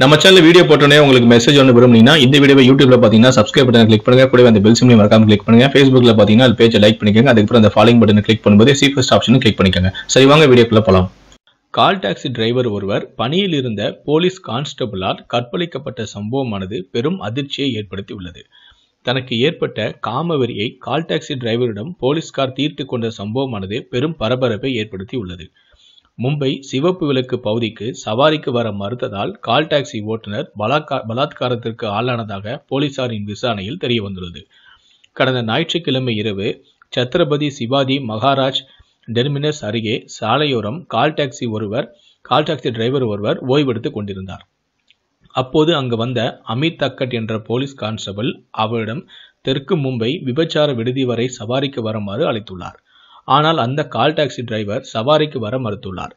நம்ம channel video போட்டோன்னே உங்களுக்கு மெசேஜ் ஒன்று விரும்புனீங்கன்னா இந்த வீடியோ யூடியூப்ல பார்த்தீங்கன்னா சப்ஸ்கிரைப் பட்டன் கிளிக் பண்ணுங்க கூட அந்த பெல் சிம்லையும் மறக்காம கிளிக் பண்ணுங்க ஃபேஸ்புக்ல பார்த்தீங்கன்னா அது பேஜை லைக் பண்ணிக்கோங்க அதுக்கப்புறம் அந்த ஃபாலோ பட்டன் கிளிக் பண்ணும்போது சீஃபஸ்ட் ஆப்ஷனும் கிளிக் பண்ணிக்கோங்க சரி வாங்க வீடியோக்குள்ள போகலாம் கால் டாக்ஸி டிரைவர் ஒருவர் பணியில் இருந்த போலீஸ் கான்ஸ்டபிளால் கற்பழிக்கப்பட்ட சம்பவமானது பெரும் அதிர்ச்சியை ஏற்படுத்தி உள்ளது தனக்கு ஏற்பட்ட காமவெறியை கால் டாக்ஸி டிரைவரிடம் போலீஸ்கார் தீர்த்து கொண்ட சம்பவமானது பெரும் பரபரப்பை ஏற்படுத்தி உள்ளது மும்பை சிவப்பு விளக்கு பகுதிக்கு சவாரிக்கு வர மறுத்ததால் கால் டாக்ஸி ஓட்டுநர் பலாத்காரத்திற்கு ஆளானதாக போலீசாரின் விசாரணையில் தெரியவந்துள்ளது கடந்த ஞாயிற்றுக்கிழமை இரவு சத்ரபதி சிவாஜி மகாராஜ் டெர்மினஸ் அருகே சாலையோரம் கால் டாக்ஸி ஒருவர் கால் டாக்ஸி டிரைவர் ஒருவர் ஓய்வெடுத்துக் கொண்டிருந்தார் அப்போது அங்கு வந்த அமித் தக்கட் என்ற போலீஸ் கான்ஸ்டபிள் அவரிடம் தெற்கு மும்பை விபச்சார விடுதி வரை சவாரிக்கு வருமாறு அழைத்துள்ளார் ஆனால் அந்த கால் டாக்ஸி டிரைவர் சவாரிக்கு வர மறுத்துள்ளார்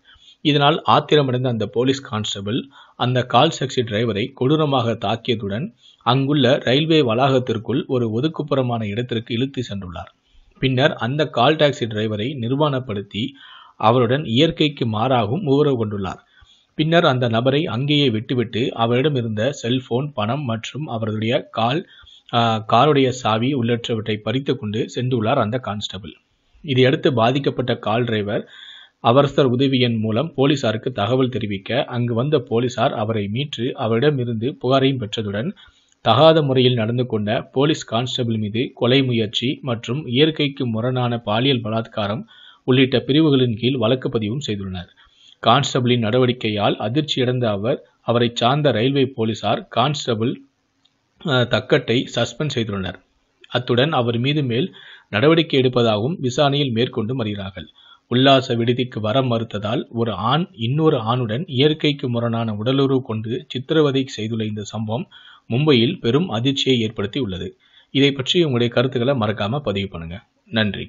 இதனால் ஆத்திரமடைந்த அந்த போலீஸ் கான்ஸ்டபிள் அந்த கால் டாக்ஸி டிரைவரை கொடூரமாக தாக்கியதுடன் அங்குள்ள ரயில்வே வளாகத்திற்குள் ஒரு ஒதுக்குப்புறமான இடத்திற்கு இழுத்து சென்றுள்ளார் பின்னர் அந்த கால் டாக்ஸி டிரைவரை நிர்வாணப்படுத்தி அவருடன் இயற்கைக்கு மாறாகவும் உவரவு கொண்டுள்ளார் பின்னர் அந்த நபரை அங்கேயே விட்டுவிட்டு அவரிடம் இருந்த செல்போன் பணம் மற்றும் அவருடைய கால் காருடைய சாவி உள்ளிட்டவற்றை பறித்து கொண்டு சென்றுள்ளார் அந்த கான்ஸ்டபிள் இதையடுத்து பாதிக்கப்பட்ட கால் டிரைவர் அவரசர் உதவி எண் மூலம் போலீசாருக்கு தகவல் தெரிவிக்க அங்கு வந்த போலீசார் அவரை மீட்டு அவரிடமிருந்து புகாரையும் பெற்றதுடன் தகாத முறையில் நடந்து கொண்ட போலீஸ் கான்ஸ்டபிள் மீது கொலை முயற்சி மற்றும் இயற்கைக்கு முரணான பாலியல் பலாத்காரம் உள்ளிட்ட பிரிவுகளின் கீழ் வழக்கு பதிவும் செய்துள்ளனர் கான்ஸ்டபிளின் நடவடிக்கையால் அதிர்ச்சியடைந்த அவர் அவரை சார்ந்த ரயில்வே போலீசார் கான்ஸ்டபிள் தக்கட்டை சஸ்பெண்ட் செய்துள்ளனர் அத்துடன் அவர் மீது மேல் நடவடிக்கை எடுப்பதாகவும் விசாரணையில் மேற்கொண்டு வருகிறார்கள் உல்லாச விடுதிக்கு வர மறுத்ததால் ஒரு ஆண் இன்னொரு ஆணுடன் இயற்கைக்கு முரணான உடலுறவு கொண்டு சித்திரவதை செய்துள்ள இந்த சம்பவம் மும்பையில் பெரும் அதிர்ச்சியை ஏற்படுத்தி உள்ளது இதை பற்றி உங்களுடைய கருத்துக்களை மறக்காம பதிவு பண்ணுங்க நன்றி